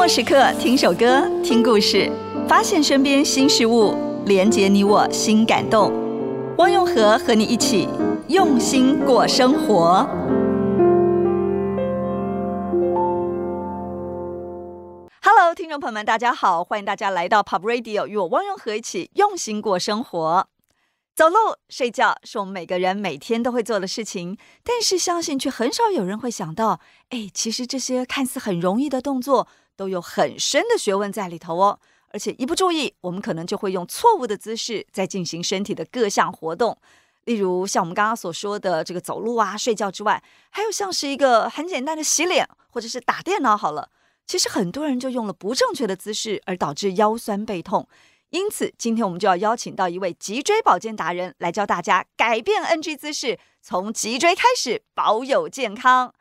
末时刻，听首歌，听故事，发现身边新事物，连接你我心，感动。汪永和和你一起用心过生活。Hello，听众朋友们，大家好，欢迎大家来到 Pop Radio，与我汪永和一起用心过生活。走路、睡觉是我们每个人每天都会做的事情，但是相信却很少有人会想到，哎，其实这些看似很容易的动作。都有很深的学问在里头哦，而且一不注意，我们可能就会用错误的姿势在进行身体的各项活动。例如，像我们刚刚所说的这个走路啊、睡觉之外，还有像是一个很简单的洗脸或者是打电脑，好了，其实很多人就用了不正确的姿势，而导致腰酸背痛。因此，今天我们就要邀请到一位脊椎保健达人来教大家改变 NG 姿势，从脊椎开始保有健康。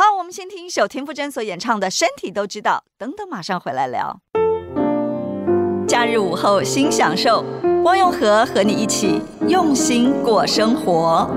好，我们先听一首田馥甄所演唱的《身体都知道》。等等，马上回来聊。假日午后，新享受，汪永和和你一起用心过生活。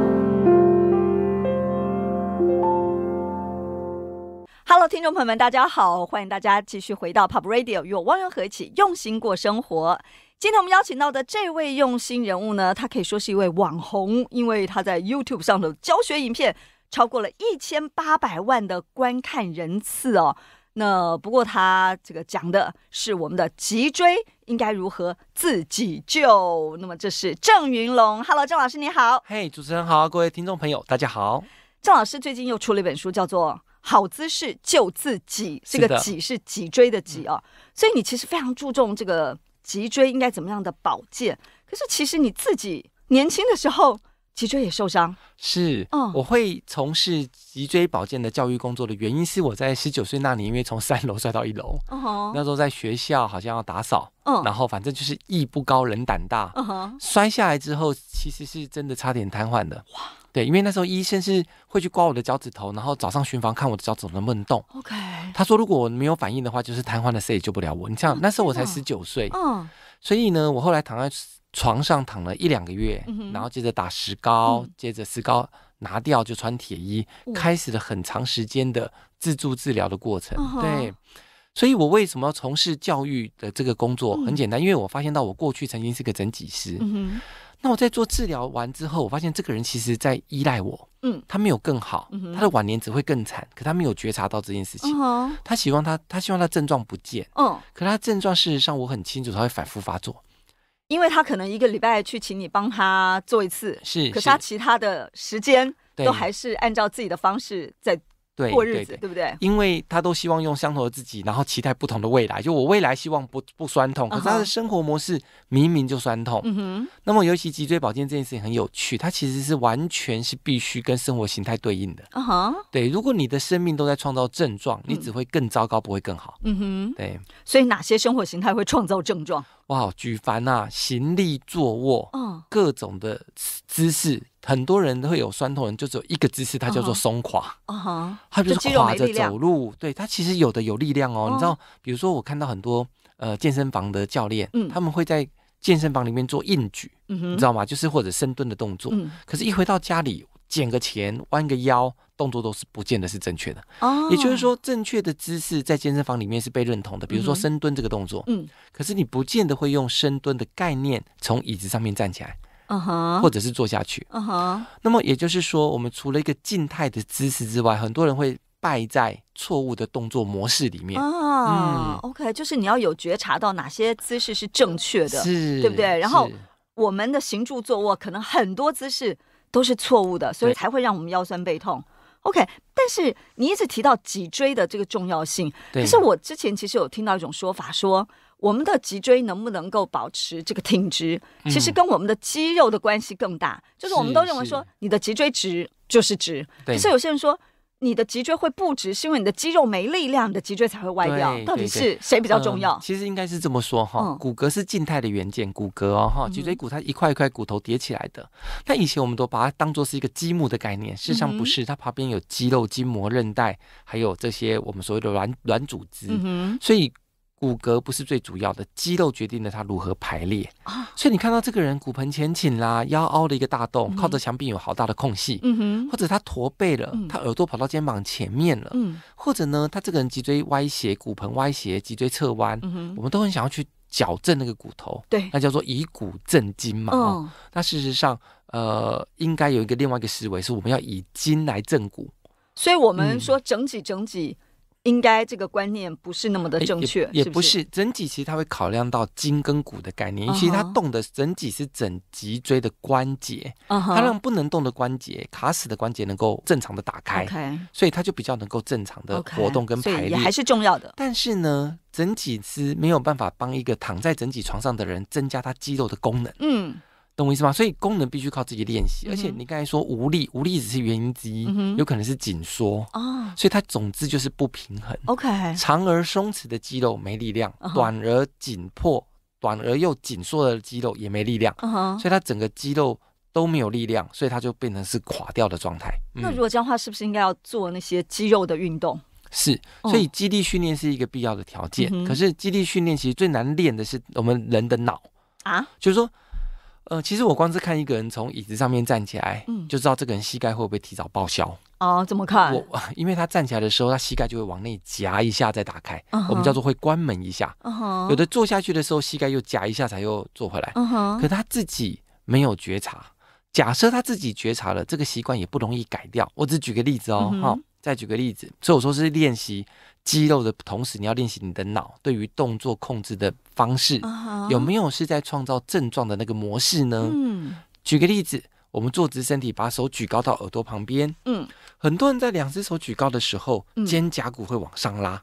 Hello，听众朋友们，大家好，欢迎大家继续回到 Pop Radio，与我汪永和一起用心过生活。今天我们邀请到的这位用心人物呢，他可以说是一位网红，因为他在 YouTube 上的教学影片。超过了一千八百万的观看人次哦。那不过他这个讲的是我们的脊椎应该如何自己救。那么这是郑云龙，Hello，郑老师你好。嘿，主持人好，各位听众朋友大家好。郑老师最近又出了一本书，叫做《好姿势救自己》，这个“脊是脊椎的“脊”哦。所以你其实非常注重这个脊椎应该怎么样的保健。可是其实你自己年轻的时候。脊椎也受伤，是，嗯，我会从事脊椎保健的教育工作的原因是我在十九岁那年因为从三楼摔到一楼，那时候在学校好像要打扫，然后反正就是艺不高人胆大，摔下来之后其实是真的差点瘫痪的，哇，对，因为那时候医生是会去刮我的脚趾头，然后早上巡房看我的脚趾头能动，OK，他说如果我没有反应的话就是瘫痪了，谁也救不了我，你像那时候我才十九岁，嗯。所以呢，我后来躺在床上躺了一两个月，然后接着打石膏，接着石膏拿掉就穿铁衣，开始了很长时间的自助治疗的过程。对，所以我为什么要从事教育的这个工作很简单，因为我发现到我过去曾经是个整脊师。那我在做治疗完之后，我发现这个人其实在依赖我。嗯，他没有更好，他的晚年只会更惨。可他没有觉察到这件事情，他希望他他希望他症状不见。嗯，可他症状事实上我很清楚，他会反复发作。因为他可能一个礼拜去请你帮他做一次，是，可是他其他的时间都还是按照自己的方式在。对，过日子对不对？因为他都希望用相同的自己，然后期待不同的未来。就我未来希望不不酸痛，可是他的生活模式明明就酸痛。嗯哼。那么，尤其脊椎保健这件事情很有趣，它其实是完全是必须跟生活形态对应的。啊哈。对，如果你的生命都在创造症状，你只会更糟糕，不会更好。嗯哼。对。所以，哪些生活形态会创造症状？哇，举凡呐，行立坐卧，嗯，各种的姿势，很多人都会有酸痛。人就只有一个姿势，它叫做松垮，啊哈，它就是垮着走路。对，它其实有的有力量哦。你知道，比如说我看到很多呃健身房的教练，嗯，他们会在健身房里面做硬举，嗯哼，你知道吗？就是或者深蹲的动作，可是一回到家里。捡个钱，弯个腰，动作都是不见得是正确的。哦，也就是说，正确的姿势在健身房里面是被认同的。比如说深蹲这个动作，嗯，可是你不见得会用深蹲的概念从椅子上面站起来，嗯哼，或者是坐下去，嗯哼。那么也就是说，我们除了一个静态的姿势之外，很多人会败在错误的动作模式里面。啊，OK，就是你要有觉察到哪些姿势是正确的，对不对？然后我们的行住坐卧，可能很多姿势。都是错误的，所以才会让我们腰酸背痛。OK，但是你一直提到脊椎的这个重要性，可是我之前其实有听到一种说法，说我们的脊椎能不能够保持这个挺直，其实跟我们的肌肉的关系更大。就是我们都认为说你的脊椎直就是直，可是有些人说。你的脊椎会不直，是因为你的肌肉没力量，你的脊椎才会歪掉。到底是谁比较重要？其实应该是这么说哈，骨骼是静态的元件，骨骼哦哈，脊椎骨它一块一块骨头叠起来的。但以前我们都把它当作是一个积木的概念，事实上不是，它旁边有肌肉、筋膜、韧带，还有这些我们所谓的软软组织。所以。骨骼不是最主要的，肌肉决定了它如何排列。啊，所以你看到这个人骨盆前倾啦，腰凹的一个大洞，靠着墙壁有好大的空隙。嗯哼，或者他驼背了，他耳朵跑到肩膀前面了。嗯，或者呢，他这个人脊椎歪斜，骨盆歪斜，脊椎侧弯。嗯我们都很想要去矫正那个骨头。对，那叫做以骨正筋嘛。嗯，那事实上，呃，应该有一个另外一个思维，是我们要以筋来正骨。所以我们说整脊整脊。应该这个观念不是那么的正确，也不是整脊其实它会考量到筋跟骨的概念，其实它动的整脊是整脊椎的关节，它让不能动的关节卡死的关节能够正常的打开，所以它就比较能够正常的活动跟排列，还是重要的。但是呢，整脊是没有办法帮一个躺在整脊床上的人增加他肌肉的功能，嗯。懂我意思吗？所以功能必须靠自己练习，而且你刚才说无力，无力只是原因之一，有可能是紧缩哦，所以它总之就是不平衡。OK，长而松弛的肌肉没力量，短而紧迫、短而又紧缩的肌肉也没力量，所以它整个肌肉都没有力量，所以它就变成是垮掉的状态。那如果这样的话，是不是应该要做那些肌肉的运动？是，所以肌力训练是一个必要的条件。可是肌力训练其实最难练的是我们人的脑啊，就是说。呃，其实我光是看一个人从椅子上面站起来，就知道这个人膝盖会不会提早报销。哦，怎么看？我，因为他站起来的时候，他膝盖就会往内夹一下再打开，我们叫做会关门一下。有的坐下去的时候，膝盖又夹一下才又坐回来。可他自己没有觉察。假设他自己觉察了，这个习惯也不容易改掉。我只举个例子哦，哦，再举个例子。所以我说是练习。肌肉的同时，你要练习你的脑对于动作控制的方式，有没有是在创造症状的那个模式呢？嗯，举个例子，我们坐直身体，把手举高到耳朵旁边，嗯，很多人在两只手举高的时候，肩胛骨会往上拉。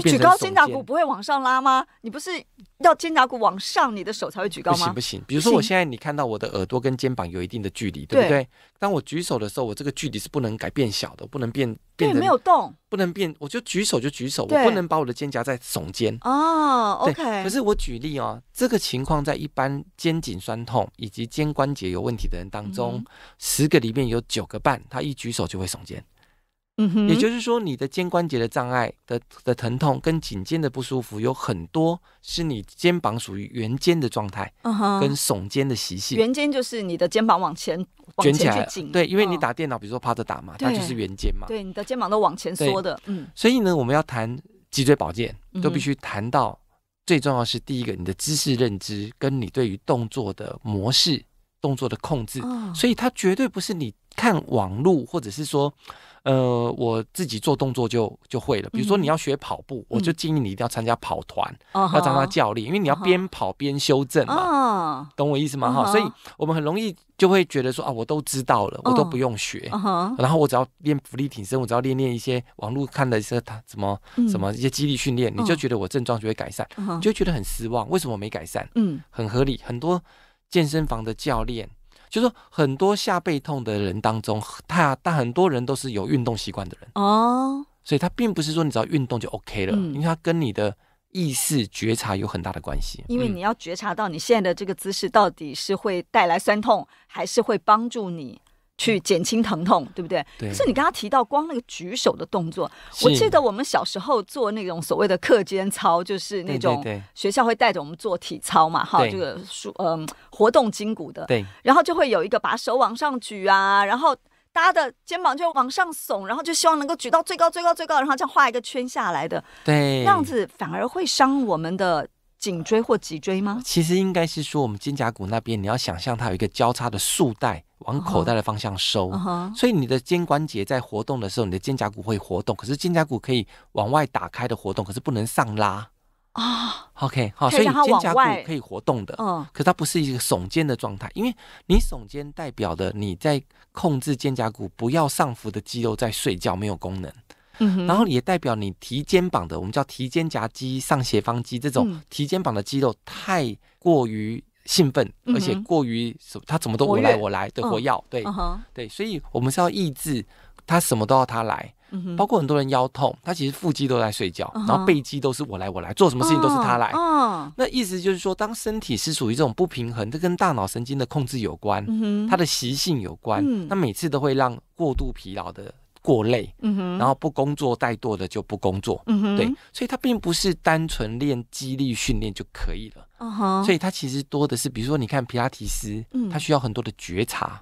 举高肩胛骨不会往上拉吗？你不是要肩胛骨往上，你的手才会举高吗？不行不行。比如说我现在，你看到我的耳朵跟肩膀有一定的距离，对不对？当我举手的时候，我这个距离是不能改变小的，不能变变没有动，不能变。我就举手就举手，我不能把我的肩胛在耸肩。哦，OK。可是我举例哦，这个情况在一般肩颈酸痛以及肩关节有问题的人当中，十个里面有九个半，他一举手就会耸肩。嗯哼，也就是说，你的肩关节的障碍的的疼痛跟颈肩的不舒服，有很多是你肩膀属于圆肩的状态，跟耸肩的习性。圆肩就是你的肩膀往前卷起来，对，因为你打电脑，比如说趴着打嘛，它就是圆肩嘛，对，你的肩膀都往前缩的，嗯。所以呢，我们要谈脊椎保健，都必须谈到最重要是第一个，你的姿势认知跟你对于动作的模式、动作的控制，所以它绝对不是你看网络或者是说。呃，我自己做动作就就会了。比如说你要学跑步，我就建议你一定要参加跑团，要找他教练，因为你要边跑边修正嘛，懂我意思吗？哈，所以我们很容易就会觉得说啊，我都知道了，我都不用学，然后我只要练浮力挺身，我只要练练一些网络看的一些他什么什么一些激励训练，你就觉得我症状就会改善，就觉得很失望。为什么没改善？嗯，很合理。很多健身房的教练。就说很多下背痛的人当中，他但很多人都是有运动习惯的人哦，所以他并不是说你只要运动就 OK 了，因为他跟你的意识觉察有很大的关系，因为你要觉察到你现在的这个姿势到底是会带来酸痛，还是会帮助你。去减轻疼痛，对不对？可是你刚刚提到光那个举手的动作，我记得我们小时候做那种所谓的课间操，就是那种学校会带着我们做体操嘛，哈，这个舒嗯活动筋骨的，对。然后就会有一个把手往上举啊，然后大家的肩膀就往上耸，然后就希望能够举到最高最高最高，然后这样画一个圈下来的，对。那样子反而会伤我们的。颈椎或脊椎吗？其实应该是说，我们肩胛骨那边，你要想象它有一个交叉的束带往口袋的方向收，所以你的肩关节在活动的时候，你的肩胛骨会活动。可是肩胛骨可以往外打开的活动，可是不能上拉啊。OK，好，所以肩胛骨可以活动的，嗯，可它不是一个耸肩的状态，因为你耸肩代表的你在控制肩胛骨不要上浮的肌肉在睡觉，没有功能。然后也代表你提肩膀的，我们叫提肩胛肌、上斜方肌这种提肩膀的肌肉太过于兴奋，而且过于什，么，他怎么都我来我来对，我要对对，所以我们是要抑制他什么都要他来，包括很多人腰痛，他其实腹肌都在睡觉，然后背肌都是我来我来，做什么事情都是他来。那意思就是说，当身体是属于这种不平衡，这跟大脑神经的控制有关，它的习性有关，那每次都会让过度疲劳的。过累，然后不工作怠惰的就不工作，对，所以它并不是单纯练肌力训练就可以了，所以它其实多的是，比如说你看皮拉提斯，它需要很多的觉察，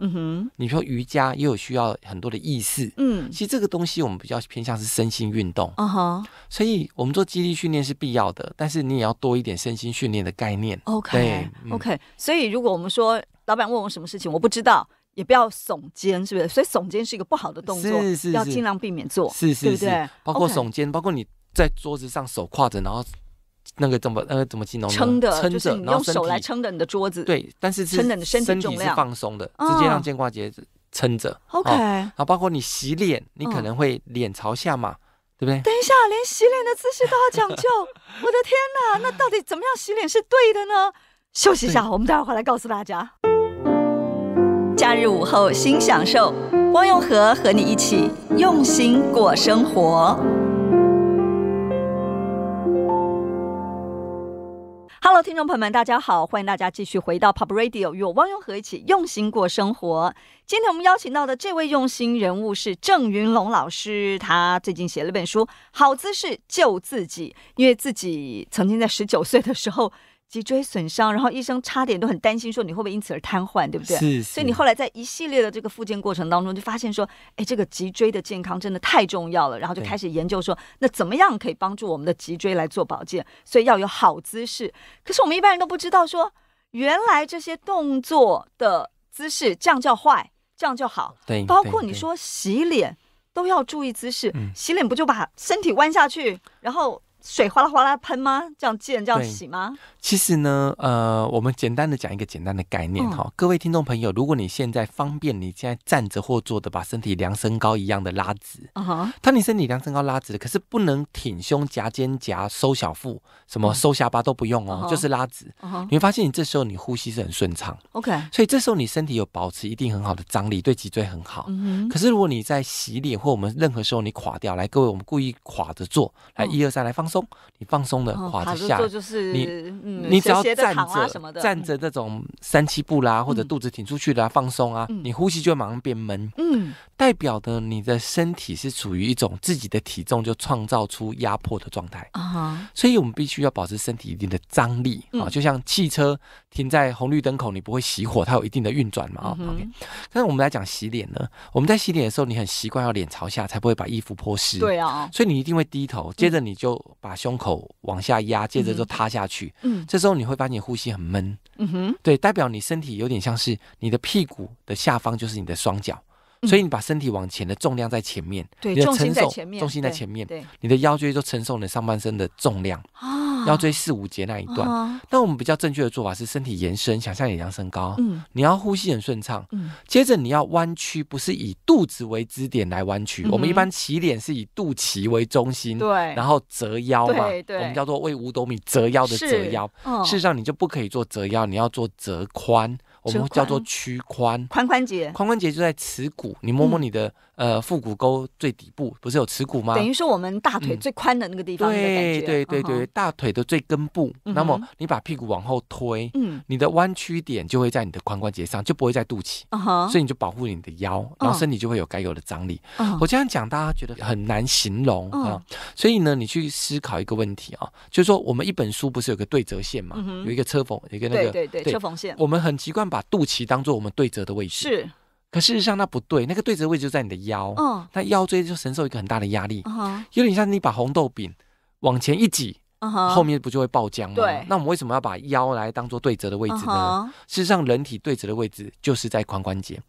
你说瑜伽也有需要很多的意识，嗯，其实这个东西我们比较偏向是身心运动，所以我们做肌力训练是必要的，但是你也要多一点身心训练的概念，OK，OK，所以如果我们说老板问我什么事情，我不知道。也不要耸肩，是不是？所以耸肩是一个不好的动作，要尽量避免做。是是是，包括耸肩，包括你在桌子上手挎着，然后那个怎么那个怎么形容？撑的，撑着，你用手来撑着你的桌子。对，但是撑着你的身体是放松的，直接让肩关节撑着。OK，然后包括你洗脸，你可能会脸朝下嘛，对不对？等一下，连洗脸的姿势都要讲究。我的天哪，那到底怎么样洗脸是对的呢？休息一下，我们待会儿回来告诉大家。夏日午后，新享受。汪永和和你一起用心过生活。Hello，听众朋友们，大家好，欢迎大家继续回到 Pop Radio，与我汪永和一起用心过生活。今天我们邀请到的这位用心人物是郑云龙老师，他最近写了本书《好姿势救自己》，因为自己曾经在十九岁的时候。脊椎损伤，然后医生差点都很担心，说你会不会因此而瘫痪，对不对？是。所以你后来在一系列的这个复健过程当中，就发现说，哎，这个脊椎的健康真的太重要了。然后就开始研究说，那怎么样可以帮助我们的脊椎来做保健？所以要有好姿势。可是我们一般人都不知道说，原来这些动作的姿势这样叫坏，这样就好。对。包括你说洗脸都要注意姿势，洗脸不就把身体弯下去，然后。水哗啦哗啦喷吗？这样溅这样洗吗？其实呢，呃，我们简单的讲一个简单的概念哈，各位听众朋友，如果你现在方便，你现在站着或坐着，把身体量身高一样的拉直。啊哈，当你身体量身高拉直可是不能挺胸夹肩夹收小腹，什么收下巴都不用哦，就是拉直。你会发现你这时候你呼吸是很顺畅。OK，所以这时候你身体有保持一定很好的张力，对脊椎很好。嗯可是如果你在洗脸或我们任何时候你垮掉，来各位我们故意垮着做，来一二三来放。松，你放松的垮着下，就是你你只要站着站着这种三七步啦，或者肚子挺出去的啊，放松啊，你呼吸就马上变闷，嗯，代表的你的身体是处于一种自己的体重就创造出压迫的状态啊，所以我们必须要保持身体一定的张力啊，就像汽车停在红绿灯口，你不会熄火，它有一定的运转嘛啊，OK，但是我们来讲洗脸呢，我们在洗脸的时候，你很习惯要脸朝下才不会把衣服泼湿，对啊，所以你一定会低头，接着你就。把胸口往下压，接着就塌下去。嗯，这时候你会把你呼吸很闷。嗯哼，对，代表你身体有点像是你的屁股的下方就是你的双脚，所以你把身体往前的重量在前面，对，重心在前面，重心在前面，对，你的腰椎就承受你上半身的重量。啊。腰椎四五节那一段，那我们比较正确的做法是身体延伸，想象也一样升高。嗯，你要呼吸很顺畅。嗯，接着你要弯曲，不是以肚子为支点来弯曲。我们一般起点是以肚脐为中心，对，然后折腰嘛，我们叫做为五斗米折腰的折腰。事实上你就不可以做折腰，你要做折宽，我们叫做屈髋，髋关节，髋关节就在耻骨，你摸摸你的。呃，腹股沟最底部不是有耻骨吗？等于说我们大腿最宽的那个地方，对对对对，大腿的最根部。那么你把屁股往后推，嗯，你的弯曲点就会在你的髋关节上，就不会在肚脐。所以你就保护你的腰，然后身体就会有该有的张力。我这样讲大家觉得很难形容啊，所以呢，你去思考一个问题啊，就是说我们一本书不是有个对折线嘛，有一个车缝，一个那个车缝线。我们很习惯把肚脐当做我们对折的位置。是。可事实上，那不对，那个对折位就在你的腰，那腰椎就承受一个很大的压力，有点像你把红豆饼往前一挤，嗯，后面不就会爆浆吗？那我们为什么要把腰来当做对折的位置呢？事实上，人体对折的位置就是在髋关节。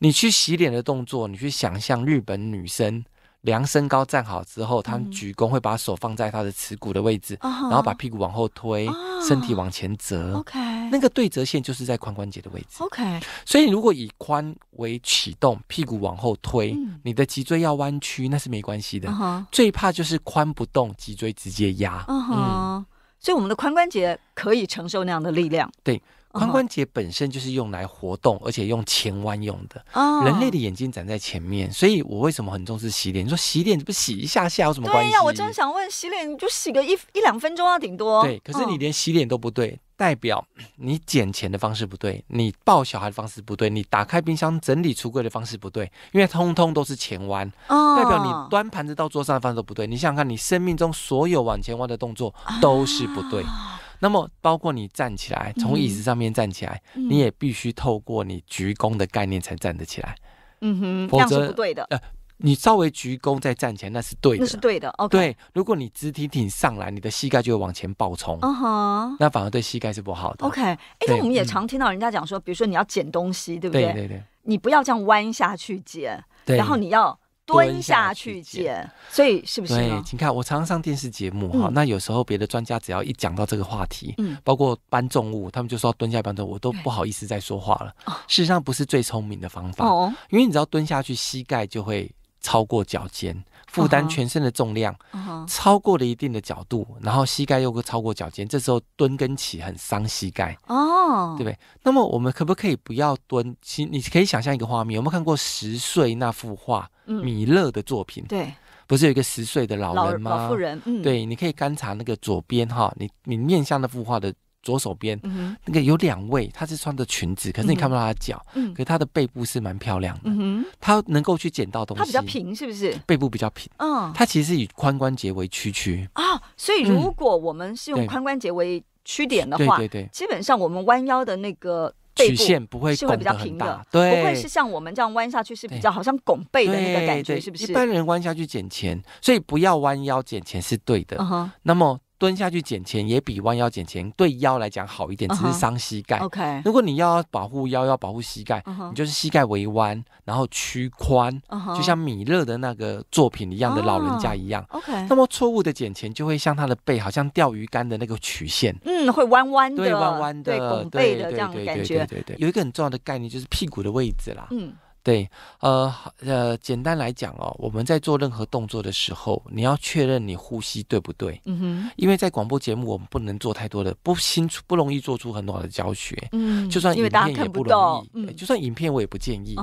你去洗脸的动作，你去想象日本女生。量身高站好之后，他们鞠躬会把手放在他的耻骨的位置，然后把屁股往后推，身体往前折。OK，那个对折线就是在髋关节的位置。OK，所以如果以髋为启动，屁股往后推，你的脊椎要弯曲，那是没关系的。最怕就是髋不动，脊椎直接压。嗯所以我们的髋关节可以承受那样的力量。对。髋关节本身就是用来活动，而且用前弯用的。人类的眼睛长在前面，所以我为什么很重视洗脸？你说洗脸不洗一下下有什么关系？对呀，我真的想问，洗脸就洗个一、一两分钟啊，顶多。对，可是你连洗脸都不对，代表你捡钱的方式不对，你抱小孩的方式不对，你打开冰箱、整理橱柜的方式不对，因为通通都是前弯，代表你端盘子到桌上的方式不对。你想想看，你生命中所有往前弯的动作都是不对。那么包括你站起来，从椅子上面站起来，你也必须透过你鞠躬的概念才站得起来。嗯哼，这样是不对的。呃，你稍微鞠躬再站起来，那是对的。那是对的。OK。对，如果你直挺挺上来，你的膝盖就会往前暴冲。那反而对膝盖是不好的。OK。哎，那我们也常听到人家讲说，比如说你要捡东西，对不对？对对对。你不要这样弯下去捡，然后你要。蹲下去捡，所以是不是？对，请看我常常上电视节目哈，那有时候别的专家只要一讲到这个话题，嗯，包括搬重物，他们就说蹲下搬重物，我都不好意思再说话了。事实上，不是最聪明的方法，因为你知道蹲下去，膝盖就会超过脚尖。负担全身的重量，超过了一定的角度，然后膝盖又会超过脚尖，这时候蹲跟起很伤膝盖哦，对不对？那么我们可不可以不要蹲？其实你可以想象一个画面，有没有看过十岁那幅画？嗯，米勒的作品，对，不是有一个十岁的老人吗？老妇人，嗯，对，你可以观察那个左边哈，你你面向那幅画的。左手边那个有两位，她是穿着裙子，可是你看不到她的脚，可是她的背部是蛮漂亮的。她能够去捡到东西，她比较平，是不是？背部比较平，嗯，她其实以髋关节为屈曲啊。所以如果我们是用髋关节为屈点的话，对对对，基本上我们弯腰的那个曲线不会是会比较平的，对，不会是像我们这样弯下去是比较好像拱背的那个感觉，是不是？一般人弯下去捡钱，所以不要弯腰捡钱是对的。那么。蹲下去捡钱也比弯腰捡钱对腰来讲好一点，只是伤膝盖。OK，如果你要保护腰，要保护膝盖，你就是膝盖微弯，然后屈髋，就像米勒的那个作品一样的老人家一样。OK，那么错误的捡钱就会像他的背，好像钓鱼竿的那个曲线，嗯，会弯弯的，对弯弯的，对拱背的这样的感觉。对对对对，有一个很重要的概念就是屁股的位置啦。嗯。对，呃呃，简单来讲哦，我们在做任何动作的时候，你要确认你呼吸对不对。嗯哼，因为在广播节目，我们不能做太多的，不清楚，不容易做出很好的教学。嗯，就算影片也不容易，就算影片我也不建议。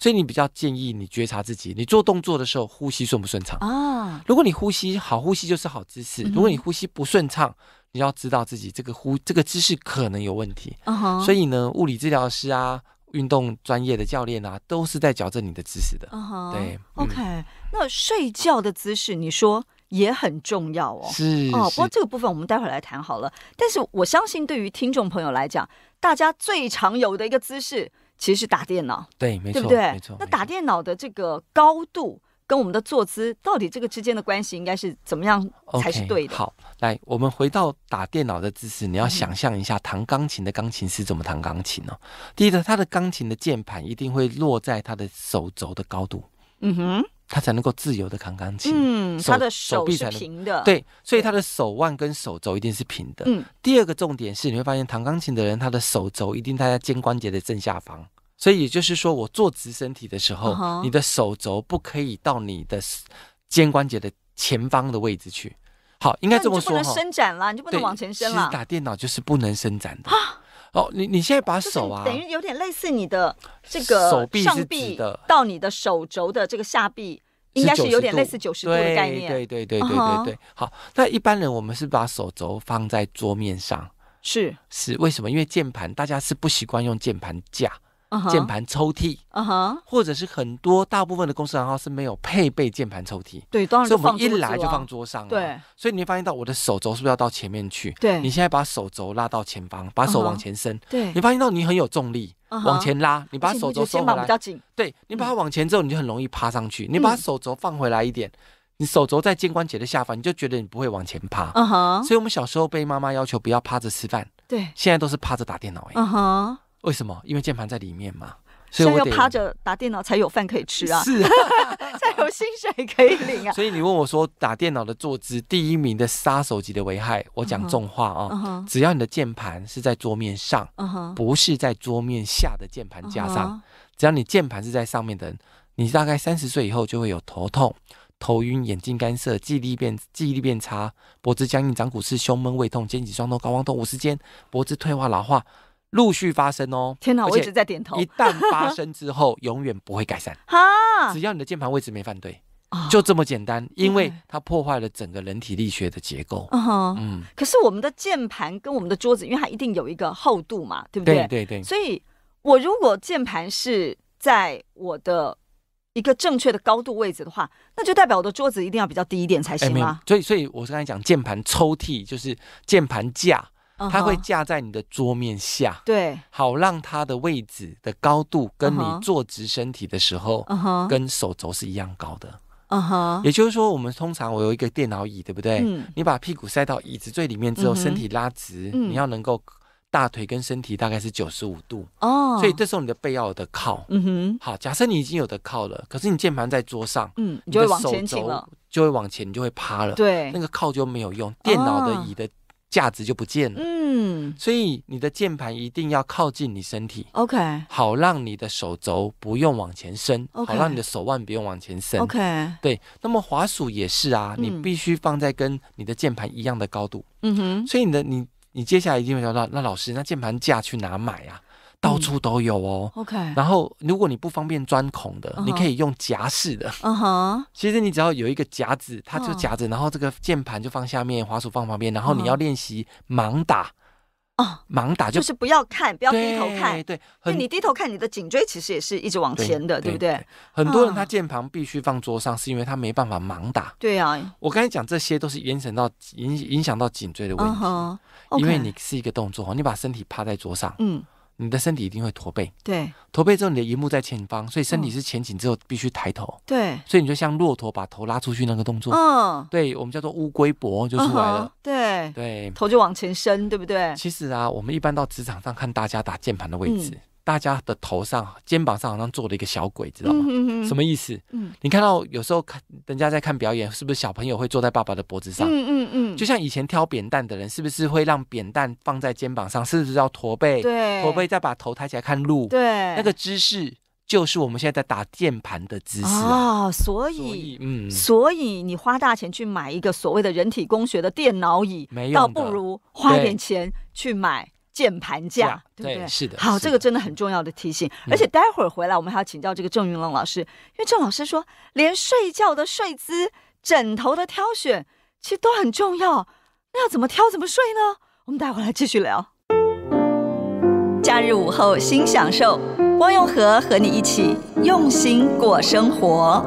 所以你比较建议你觉察自己，你做动作的时候呼吸顺不顺畅啊？如果你呼吸好，呼吸就是好姿势；如果你呼吸不顺畅，你要知道自己这个呼这个姿势可能有问题。嗯所以呢，物理治疗师啊。运动专业的教练啊，都是在矫正你的姿势的。对，OK。那睡觉的姿势，你说也很重要哦。是哦，不过这个部分我们待会来谈好了。但是我相信，对于听众朋友来讲，大家最常有的一个姿势，其实是打电脑。对，没错，对不对？没错。那打电脑的这个高度。跟我们的坐姿到底这个之间的关系应该是怎么样才是对？的？Okay, 好，来，我们回到打电脑的姿势，你要想象一下弹钢琴的钢琴师怎么弹钢琴呢？第一个，他的钢琴的键盘一定会落在他的手肘的高度，嗯哼，他才能够自由的弹钢琴。嗯，他的手臂是平的。对，所以他的手腕跟手肘一定是平的。嗯。第二个重点是，你会发现弹钢琴的人，他的手肘一定在肩关节的正下方。所以也就是说，我坐直身体的时候，你的手肘不可以到你的肩关节的前方的位置去。好，应该这么说，你就不能伸展了，你就不能往前伸了。其实打电脑就是不能伸展的。哦，你你现在把手啊，等于有点类似你的这个手臂的到你的手肘的这个下臂，应该是有点类似九十度的概念。对对对对对对。好，那一般人我们是把手肘放在桌面上，是是为什么？因为键盘大家是不习惯用键盘架。键盘抽屉，或者是很多大部分的公司然后是没有配备键盘抽屉，对，所以我们一来就放桌上，对，所以你会发现到我的手肘是不是要到前面去？对，你现在把手肘拉到前方，把手往前伸，对，你发现到你很有重力往前拉，你把手肘收回来，对，你把它往前之后，你就很容易趴上去，你把手肘放回来一点，你手肘在肩关节的下方，你就觉得你不会往前趴，所以我们小时候被妈妈要求不要趴着吃饭，对，现在都是趴着打电脑，哎，嗯哼。为什么？因为键盘在里面嘛，所以要趴着打电脑才有饭可以吃啊，是，才有薪水可以领啊。所以你问我说打电脑的坐姿第一名的杀手级的危害，我讲重话啊，只要你的键盘是在桌面上，不是在桌面下的键盘架上，只要你键盘是在上面的人，你大概三十岁以后就会有头痛、头晕、眼睛干涩、记忆力变记忆力变差、脖子僵硬、长骨刺、胸闷、胃痛、肩颈酸痛、高光痛、五十肩、脖子退化老化。陆续发生哦，天哪！我一直在点头。一旦发生之后，永远不会改善。啊，只要你的键盘位置没犯对，就这么简单，因为它破坏了整个人体力学的结构。嗯，可是我们的键盘跟我们的桌子，因为它一定有一个厚度嘛，对不对？对对。所以我如果键盘是在我的一个正确的高度位置的话，那就代表我的桌子一定要比较低一点才行嘛。所以，所以我是刚才讲键盘抽屉就是键盘架。它会架在你的桌面下，对，好让它的位置的高度跟你坐直身体的时候，跟手肘是一样高的。嗯哼，也就是说，我们通常我有一个电脑椅，对不对？嗯，你把屁股塞到椅子最里面之后，身体拉直，你要能够大腿跟身体大概是九十五度哦。所以这时候你的背要有的靠，嗯哼。好，假设你已经有的靠了，可是你键盘在桌上，嗯，你的手肘就会往前，你就会趴了。对，那个靠就没有用。电脑的椅的。价值就不见了。嗯，所以你的键盘一定要靠近你身体。OK，好，让你的手肘不用往前伸。OK，好，让你的手腕不用往前伸。OK，对。那么滑鼠也是啊，你必须放在跟你的键盘一样的高度。嗯哼。所以你的你你接下来一定会说到，那老师，那键盘架去哪买呀？到处都有哦。OK，然后如果你不方便钻孔的，你可以用夹式的。嗯哼，其实你只要有一个夹子，它就夹着，然后这个键盘就放下面，滑鼠放旁边，然后你要练习盲打。哦，盲打就是不要看，不要低头看。对对，就你低头看，你的颈椎其实也是一直往前的，对不对？很多人他键盘必须放桌上，是因为他没办法盲打。对啊，我刚才讲这些都是延伸到影影响到颈椎的问题。因为你是一个动作，你把身体趴在桌上，嗯。你的身体一定会驼背，对，驼背之后你的荧幕在前方，所以身体是前倾之后必须抬头，对，所以你就像骆驼把头拉出去那个动作，嗯，对我们叫做乌龟脖就出来了，对对，头就往前伸，对不对？其实啊，我们一般到职场上看大家打键盘的位置。大家的头上、肩膀上好像坐了一个小鬼，知道吗？什么意思？你看到有时候看人家在看表演，是不是小朋友会坐在爸爸的脖子上？嗯嗯嗯。就像以前挑扁担的人，是不是会让扁担放在肩膀上，甚至要驼背？对，驼背再把头抬起来看路。对，那个姿势就是我们现在在打键盘的姿势啊。所以，所以你花大钱去买一个所谓的人体工学的电脑椅，倒不如花点钱去买。键盘架，对不对？是的。好，这个真的很重要的提醒。而且待会儿回来，我们还要请教这个郑云龙老师，因为郑老师说，连睡觉的睡姿、枕头的挑选，其实都很重要。那要怎么挑，怎么睡呢？我们待会儿来继续聊。假日午后新享受，汪永和和你一起用心过生活。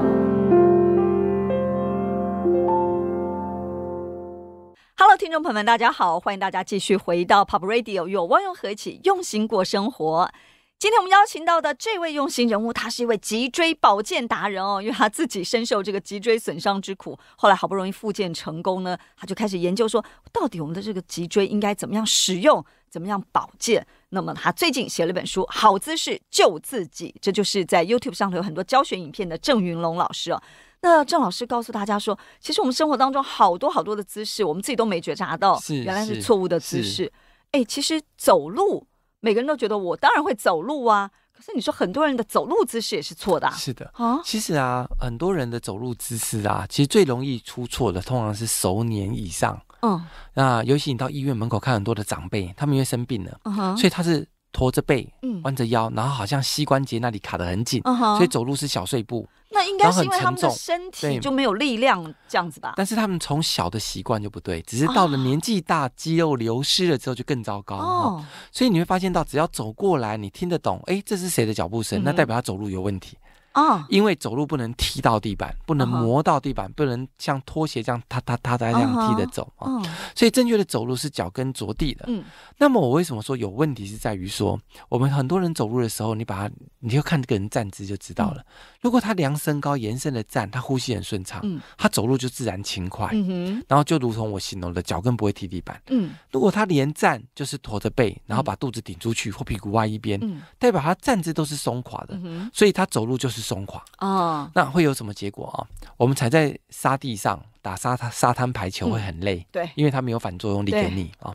Hello，听众朋友们，大家好！欢迎大家继续回到 Pop Radio，有光有和一起用心过生活。今天我们邀请到的这位用心人物，他是一位脊椎保健达人哦，因为他自己深受这个脊椎损伤之苦，后来好不容易复健成功呢，他就开始研究说，到底我们的这个脊椎应该怎么样使用，怎么样保健。那么他最近写了本书《好姿势救自己》，这就是在 YouTube 上头有很多教学影片的郑云龙老师哦。那郑老师告诉大家说，其实我们生活当中好多好多的姿势，我们自己都没觉察到，原来是错误的姿势。哎，其实走路，每个人都觉得我当然会走路啊，可是你说很多人的走路姿势也是错的。啊，是的啊，其实啊，很多人的走路姿势啊，其实最容易出错的，通常是熟年以上。嗯，那尤其你到医院门口看很多的长辈，他们因为生病了，所以他是。驼着背，弯着腰，然后好像膝关节那里卡的很紧，所以走路是小碎步。那应该是因为他们的身体就没有力量，这样子吧。但是他们从小的习惯就不对，只是到了年纪大，肌肉流失了之后就更糟糕。哦，所以你会发现到，只要走过来，你听得懂，哎，这是谁的脚步声？那代表他走路有问题。哦，因为走路不能踢到地板，不能磨到地板，不能像拖鞋这样踏踏踏踏这样踢着走啊。所以正确的走路是脚跟着地的。嗯，那么我为什么说有问题是在于说，我们很多人走路的时候，你把他，你就看这个人站姿就知道了。如果他量身高、延伸的站，他呼吸很顺畅，嗯，他走路就自然轻快，嗯然后就如同我形容的，脚跟不会踢地板，嗯，如果他连站就是驼着背，然后把肚子顶出去或屁股歪一边，嗯，代表他站姿都是松垮的，所以他走路就是。松垮啊，那会有什么结果啊？我们踩在沙地上打沙滩沙滩排球会很累，对，因为它没有反作用力给你啊。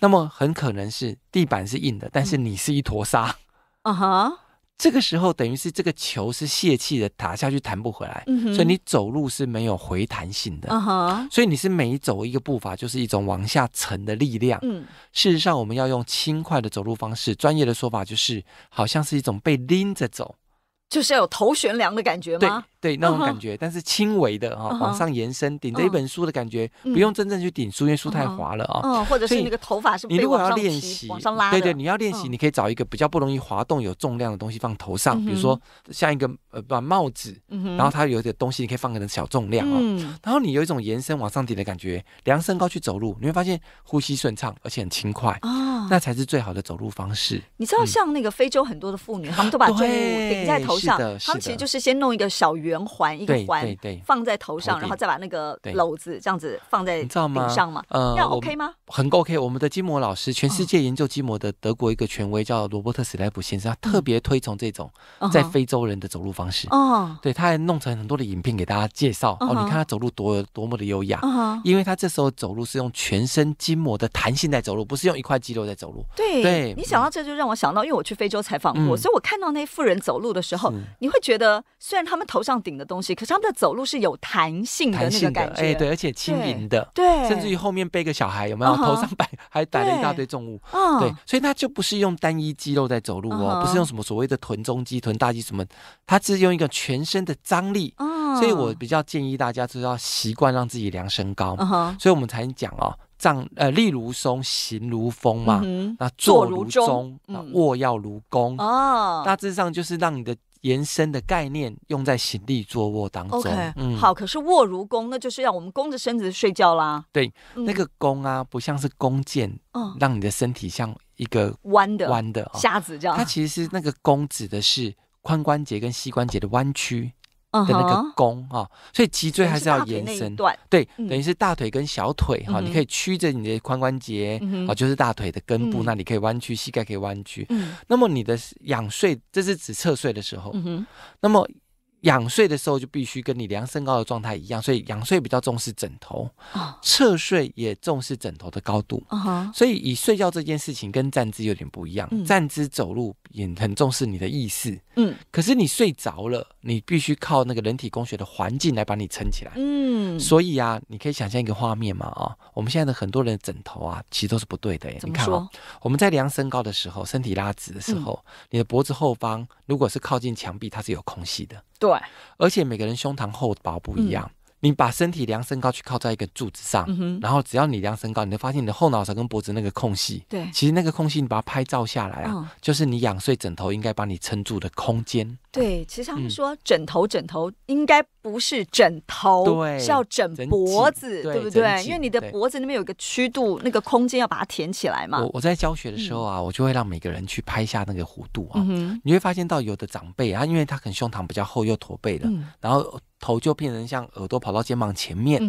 那么很可能是地板是硬的，但是你是一坨沙嗯哈。这个时候等于是这个球是泄气的，打下去弹不回来，所以你走路是没有回弹性的嗯、哈。所以你是每走一个步伐就是一种往下沉的力量。嗯，事实上我们要用轻快的走路方式，专业的说法就是好像是一种被拎着走。就是要有头悬梁的感觉吗？对那种感觉，但是轻微的啊，往上延伸，顶着一本书的感觉，不用真正去顶书，因为书太滑了啊。嗯，或者是那个头发是。你如果要练习，往上拉。对对，你要练习，你可以找一个比较不容易滑动、有重量的东西放头上，比如说像一个呃把帽子，然后它有点东西，你可以放个小重量啊。嗯。然后你有一种延伸往上顶的感觉，量身高去走路，你会发现呼吸顺畅，而且很轻快。哦。那才是最好的走路方式。你知道，像那个非洲很多的妇女，她们都把重物顶在头上，她们其实就是先弄一个小圆。圆环一个环，放在头上，然后再把那个篓子这样子放在顶上嘛，呃，那 OK 吗？很 OK。我们的筋膜老师，全世界研究筋膜的德国一个权威叫罗伯特史莱普先生，他特别推崇这种在非洲人的走路方式。哦，对，他还弄成很多的影片给大家介绍。哦，你看他走路多多么的优雅，因为他这时候走路是用全身筋膜的弹性在走路，不是用一块肌肉在走路。对，对。你想到这就让我想到，因为我去非洲采访过，所以我看到那富妇人走路的时候，你会觉得虽然他们头上。顶的东西，可是他们的走路是有弹性的那个感觉，哎，对，而且轻盈的，对，甚至于后面背个小孩，有没有头上摆还摆了一大堆重物，对，所以他就不是用单一肌肉在走路哦，不是用什么所谓的臀中肌、臀大肌什么，他是用一个全身的张力。所以我比较建议大家就是要习惯让自己量身高，所以我们才讲哦，站呃，立如松，行如风嘛，那坐如钟，那卧要如弓哦，大致上就是让你的。延伸的概念用在行立坐卧当中。O.K. 好，可是卧如弓，那就是让我们弓着身子睡觉啦。对，那个弓啊，不像是弓箭，让你的身体像一个弯的弯的瞎子这样。它其实是那个弓指的是髋关节跟膝关节的弯曲。的那个弓啊，所以脊椎还是要延伸。对，等于是大腿跟小腿哈，你可以曲着你的髋关节啊，就是大腿的根部那你可以弯曲，膝盖可以弯曲。那么你的仰睡，这是指侧睡的时候。那么仰睡的时候就必须跟你量身高的状态一样，所以仰睡比较重视枕头，侧睡也重视枕头的高度。所以以睡觉这件事情跟站姿有点不一样，站姿走路也很重视你的意识。嗯，可是你睡着了。你必须靠那个人体工学的环境来把你撑起来。嗯，所以啊，你可以想象一个画面嘛啊，我们现在的很多人的枕头啊，其实都是不对的。你看哦，我们在量身高的时候，身体拉直的时候，你的脖子后方如果是靠近墙壁，它是有空隙的。对，而且每个人胸膛厚薄不一样，你把身体量身高去靠在一个柱子上，然后只要你量身高，你就发现你的后脑勺跟脖子那个空隙。对，其实那个空隙你把它拍照下来啊，就是你仰睡枕头应该帮你撑住的空间。对，其实他们说枕头，枕头应该不是枕头，对，是要枕脖子，对不对？因为你的脖子那边有个曲度，那个空间要把它填起来嘛。我我在教学的时候啊，我就会让每个人去拍一下那个弧度啊，你会发现到有的长辈啊，因为他可能胸膛比较厚又驼背的，然后头就变成像耳朵跑到肩膀前面，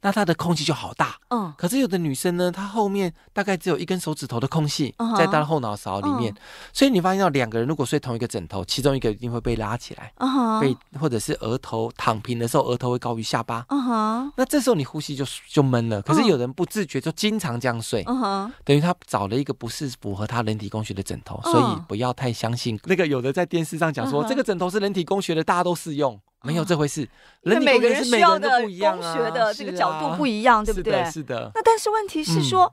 那他的空气就好大。嗯，可是有的女生呢，她后面大概只有一根手指头的空隙在她的后脑勺里面，所以你发现到两个人如果睡同一个枕头，其中一个一定会被。被拉起来，被或者是额头躺平的时候，额头会高于下巴。那这时候你呼吸就就闷了。可是有人不自觉就经常这样睡，等于他找了一个不是符合他人体工学的枕头。所以不要太相信那个有的在电视上讲说这个枕头是人体工学的，大家都适用，没有这回事。每个人需要的工学的这个角度不一样，对不对？是的。那但是问题是说，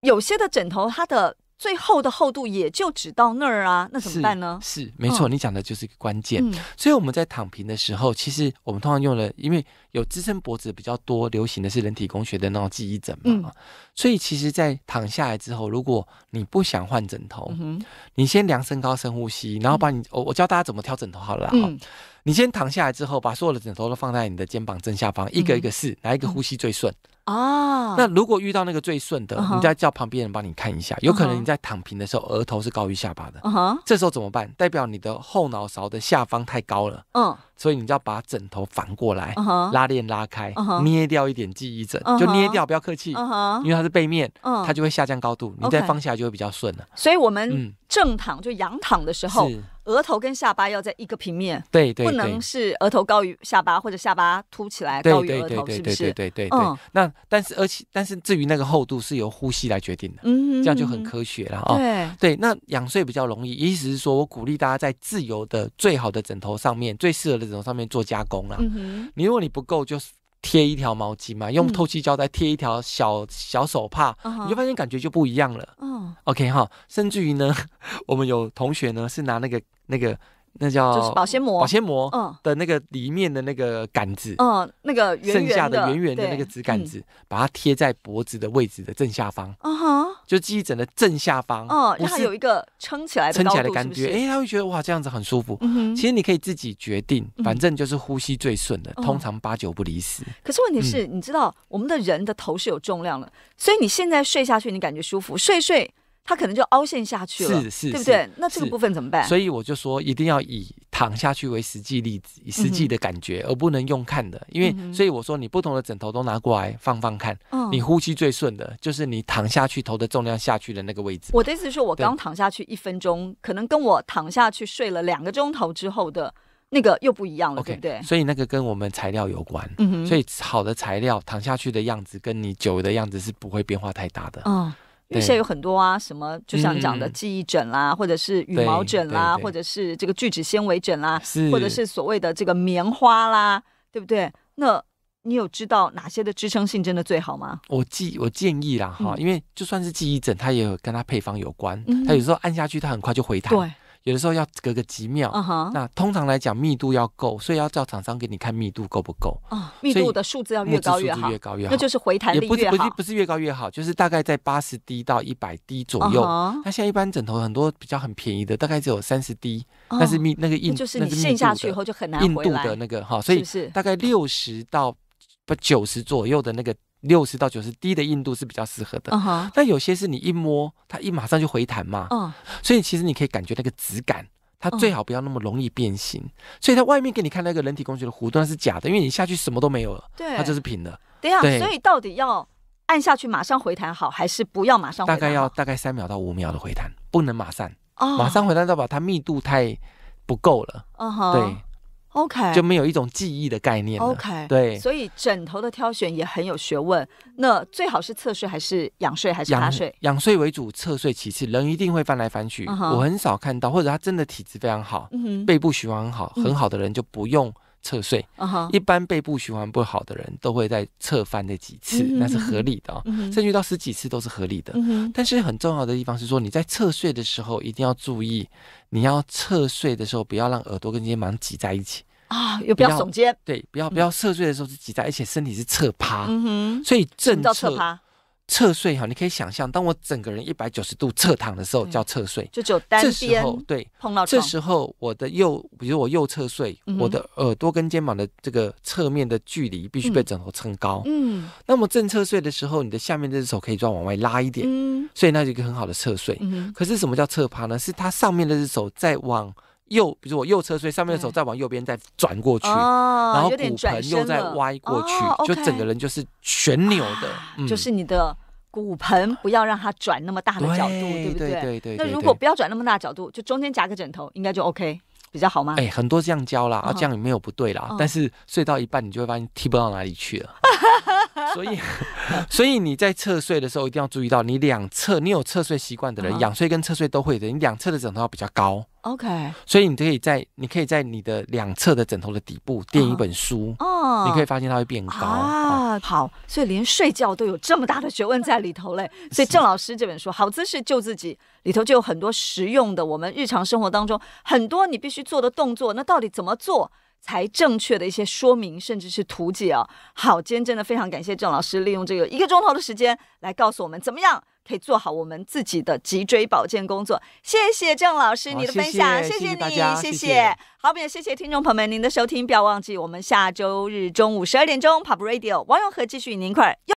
有些的枕头它的。最厚的厚度也就只到那儿啊，那怎么办呢？是没错，你讲的就是一个关键。所以我们在躺平的时候，其实我们通常用了，因为有支撑脖子比较多，流行的是人体工学的那种记忆枕嘛。所以其实，在躺下来之后，如果你不想换枕头，你先量身高，深呼吸，然后把你我我教大家怎么挑枕头好了。你先躺下来之后，把所有的枕头都放在你的肩膀正下方，一个一个试，哪一个呼吸最顺？哦。那如果遇到那个最顺的，你再叫旁边人帮你看一下。有可能你在躺平的时候，额头是高于下巴的。这时候怎么办？代表你的后脑勺的下方太高了。嗯。所以你就要把枕头反过来，拉链拉开，捏掉一点记忆枕，就捏掉，不要客气。因为它是背面，它就会下降高度，你再放下来就会比较顺了。所以我们正躺就仰躺的时候。额头跟下巴要在一个平面，对，对不能是额头高于下巴或者下巴凸起来高于额头，是不是？对对对。嗯，那但是而且但是至于那个厚度是由呼吸来决定的，嗯，这样就很科学了哦。对对，那仰睡比较容易，意思是说我鼓励大家在自由的最好的枕头上面、最适合的枕头上面做加工了。嗯你如果你不够就是。贴一条毛巾嘛，用透气胶带贴一条小小手帕，你就发现感觉就不一样了。嗯，OK 哈，甚至于呢，我们有同学呢是拿那个那个。那叫保鲜膜，保鲜膜的那个里面的那个杆子，嗯，那个剩下的圆圆的那个纸杆子，把它贴在脖子的位置的正下方，嗯哼，就忆枕的正下方，哦，然它有一个撑起来撑起来的感觉，哎，他会觉得哇，这样子很舒服。其实你可以自己决定，反正就是呼吸最顺的，通常八九不离十。可是问题是，你知道我们的人的头是有重量的，所以你现在睡下去，你感觉舒服，睡睡。它可能就凹陷下去了，是是，对不对？那这个部分怎么办？所以我就说，一定要以躺下去为实际例子，以实际的感觉，而不能用看的。因为，所以我说，你不同的枕头都拿过来放放看，你呼吸最顺的，就是你躺下去头的重量下去的那个位置。我的意思是我刚躺下去一分钟，可能跟我躺下去睡了两个钟头之后的那个又不一样了，对不对？所以那个跟我们材料有关。嗯哼。所以好的材料躺下去的样子，跟你久的样子是不会变化太大的。嗯。现在有很多啊，什么就像讲的记忆枕啦，或者是羽毛枕啦，或者是这个聚酯纤维枕啦，或者是所谓的这个棉花啦，对不对？那你有知道哪些的支撑性真的最好吗？我记，我建议啦哈，因为就算是记忆枕，它也有跟它配方有关，它有时候按下去，它很快就回弹。有的时候要隔个几秒，那通常来讲密度要够，所以要叫厂商给你看密度够不够。啊，密度的数字要越高越好，越高越好。那就是回弹力越好。也不是不是不是越高越好，就是大概在八十滴到一百滴左右。那现在一般枕头很多比较很便宜的，大概只有三十滴，但是密那个硬就是你陷下去以后就很难回来。硬度的那个哈，所以大概六十到不九十左右的那个。六十到九十低的硬度是比较适合的。嗯那有些是你一摸，它一马上就回弹嘛。所以其实你可以感觉那个质感，它最好不要那么容易变形。所以在外面给你看那个人体工学的弧段是假的，因为你下去什么都没有了。对。它就是平的。对呀。所以到底要按下去马上回弹好，还是不要马上？大概要大概三秒到五秒的回弹，不能马上。哦。马上回弹，那把它密度太不够了。嗯、对。OK，就没有一种记忆的概念。OK，对，所以枕头的挑选也很有学问。那最好是侧睡还是仰睡还是趴睡？仰睡为主，侧睡其次。人一定会翻来翻去，我很少看到，或者他真的体质非常好，背部循环很好，很好的人就不用。侧睡，一般背部循环不好的人都会在侧翻的几次，那是合理的。甚至到十几次都是合理的。但是很重要的地方是说，你在侧睡的时候一定要注意，你要侧睡的时候不要让耳朵跟肩膀挤在一起啊，又不要耸肩。对，不要不要侧睡的时候是挤在一起，身体是侧趴。嗯哼，所以正侧。侧睡哈，你可以想象，当我整个人一百九十度侧躺的时候叫侧睡，就只有单边，对，碰到这时候我的右，比如我右侧睡，我的耳朵跟肩膀的这个侧面的距离必须被枕头撑高。嗯，那么正侧睡的时候，你的下面这只手可以抓往外拉一点。嗯，所以那是一个很好的侧睡。可是什么叫侧趴呢？是它上面那只手再往。右，比如我右侧睡，上面的手再往右边再转过去，然后骨盆又再歪过去，就整个人就是旋扭的，就是你的骨盆不要让它转那么大的角度，对不对？对对对。那如果不要转那么大角度，就中间夹个枕头，应该就 OK，比较好吗？哎，很多这样教啦，啊，这样也没有不对啦，但是睡到一半你就会发现踢不到哪里去了。所以，所以你在侧睡的时候一定要注意到，你两侧你有侧睡习惯的人，仰睡跟侧睡都会的，你两侧的枕头要比较高。OK。所以你可以在你可以在你的两侧的枕头的底部垫一本书，哦，你可以发现它会变高啊。好，所以连睡觉都有这么大的学问在里头嘞。所以郑老师这本书《好姿势救自己》里头就有很多实用的，我们日常生活当中很多你必须做的动作，那到底怎么做？才正确的一些说明，甚至是图解啊！好，今天真的非常感谢郑老师，利用这个一个钟头的时间来告诉我们怎么样可以做好我们自己的脊椎保健工作。谢谢郑老师你的分享，谢谢你，谢谢。好，也谢谢听众朋友们您的收听，不要忘记我们下周日中午十二点钟，Pop Radio，王永和继续与您一块儿。